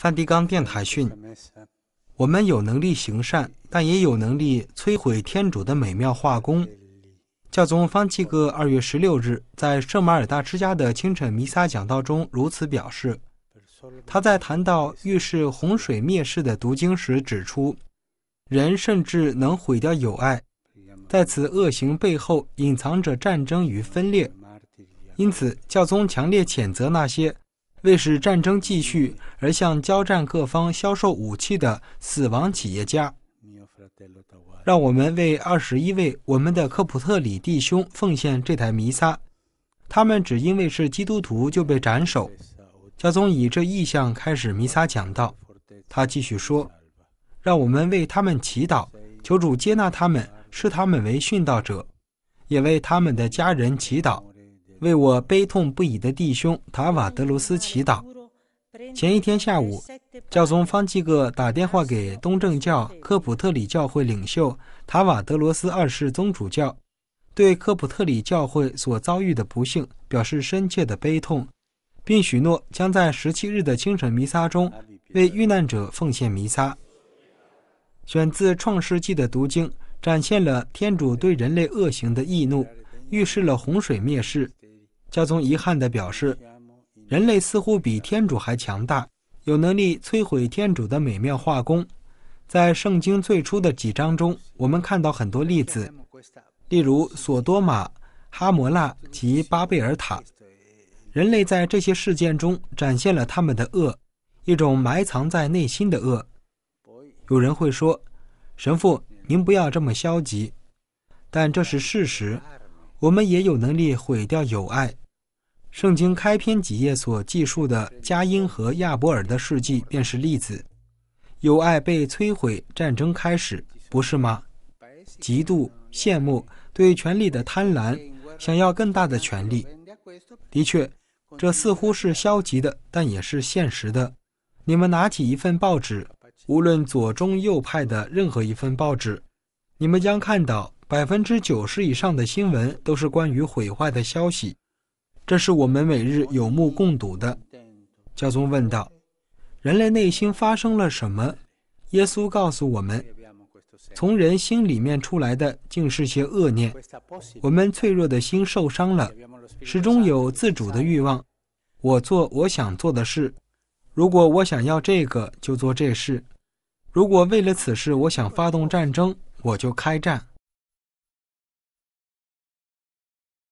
梵蒂冈电台讯：我们有能力行善，但也有能力摧毁天主的美妙画工。教宗方济各二月十六日在圣马尔大之家的清晨弥撒讲道中如此表示。他在谈到预示洪水灭世的读经时指出，人甚至能毁掉友爱，在此恶行背后隐藏着战争与分裂。因此，教宗强烈谴责那些。为使战争继续而向交战各方销售武器的死亡企业家，让我们为二十一位我们的科普特里弟兄奉献这台弥撒。他们只因为是基督徒就被斩首。教宗以这意向开始弥撒讲道。他继续说：“让我们为他们祈祷，求主接纳他们，视他们为殉道者，也为他们的家人祈祷。”为我悲痛不已的弟兄塔瓦德罗斯祈祷。前一天下午，教宗方济各打电话给东正教科普特里教会领袖塔瓦德罗斯二世宗主教，对科普特里教会所遭遇的不幸表示深切的悲痛，并许诺将在十七日的清晨弥撒中为遇难者奉献弥撒。选自《创世纪》的读经，展现了天主对人类恶行的易怒，预示了洪水灭世。教宗遗憾地表示，人类似乎比天主还强大，有能力摧毁天主的美妙化工。在圣经最初的几章中，我们看到很多例子，例如索多玛、哈摩拉及巴贝尔塔。人类在这些事件中展现了他们的恶，一种埋藏在内心的恶。有人会说，神父，您不要这么消极，但这是事实。我们也有能力毁掉友爱。圣经开篇几页所记述的加因和亚伯尔的事迹便是例子。友爱被摧毁，战争开始，不是吗？嫉妒、羡慕、对权力的贪婪，想要更大的权力。的确，这似乎是消极的，但也是现实的。你们拿起一份报纸，无论左、中、右派的任何一份报纸，你们将看到。百分之九十以上的新闻都是关于毁坏的消息，这是我们每日有目共睹的。教宗问道：“人类内心发生了什么？”耶稣告诉我们：“从人心里面出来的竟是些恶念。我们脆弱的心受伤了，始终有自主的欲望。我做我想做的事。如果我想要这个，就做这事；如果为了此事我想发动战争，我就开战。”